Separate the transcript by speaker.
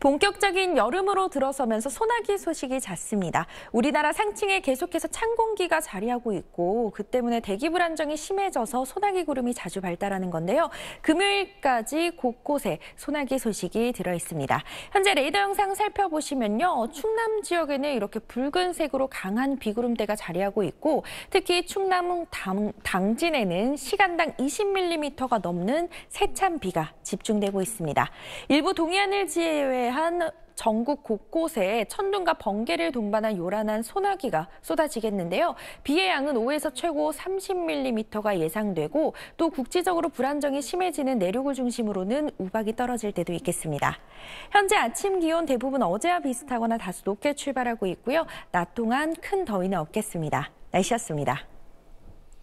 Speaker 1: 본격적인 여름으로 들어서면서 소나기 소식이 잦습니다. 우리나라 상층에 계속해서 찬 공기가 자리하고 있고 그 때문에 대기 불안정이 심해져서 소나기 구름이 자주 발달하는 건데요. 금요일까지 곳곳에 소나기 소식이 들어 있습니다. 현재 레이더 영상 살펴보시면요. 충남 지역에는 이렇게 붉은색으로 강한 비구름대가 자리하고 있고 특히 충남 당, 당진에는 시간당 20mm가 넘는 세찬 비가 집중되고 있습니다. 일부 동해안을 지외 대한 전국 곳곳에 천둥과 번개를 동반한 요란한 소나기가 쏟아지겠는데요. 비의 양은 5에서 최고 30mm가 예상되고 또 국지적으로 불안정이 심해지는 내륙을 중심으로는 우박이 떨어질 때도 있겠습니다. 현재 아침 기온 대부분 어제와 비슷하거나 다소 높게 출발하고 있고요. 낮 동안 큰 더위는 없겠습니다. 날씨였습니다.